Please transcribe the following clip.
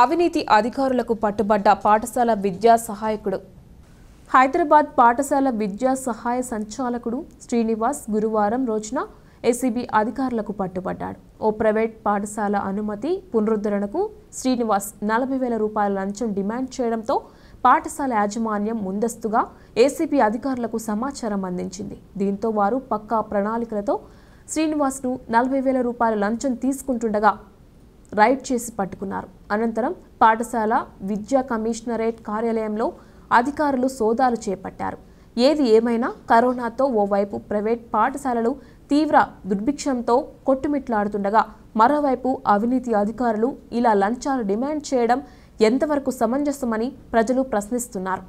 అవినీతి అధికారులకు పట్టుబడ్డ పాఠశాల విద్యా సహాయకుడు హైదరాబాద్ పాఠశాల విద్యా సహాయ సంచాలకుడు శ్రీనివాస్ గురువారం రోజున ఏసీబీ అధికారులకు పట్టుబడ్డాడు ఓ ప్రైవేట్ పాఠశాల అనుమతి పునరుద్ధరణకు శ్రీనివాస్ నలభై వేల రూపాయల లంచం డిమాండ్ చేయడంతో పాఠశాల యాజమాన్యం ముందస్తుగా ఏసీబీ అధికారులకు సమాచారం అందించింది దీంతో వారు పక్కా ప్రణాళికలతో శ్రీనివాస్ను నలభై వేల రూపాయల లంచం తీసుకుంటుండగా రైడ్ చేసి పట్టుకున్నారు అనంతరం పాఠశాల విద్యా కమిషనరేట్ కార్యాలయంలో అధికారులు సోదాలు చేపట్టారు ఏది ఏమైనా కరోనాతో ఓవైపు ప్రైవేట్ పాఠశాలలు తీవ్ర దుర్భిక్షంతో కొట్టుమిట్లాడుతుండగా మరోవైపు అవినీతి అధికారులు ఇలా లంచాలు డిమాండ్ చేయడం ఎంతవరకు సమంజసమని ప్రజలు ప్రశ్నిస్తున్నారు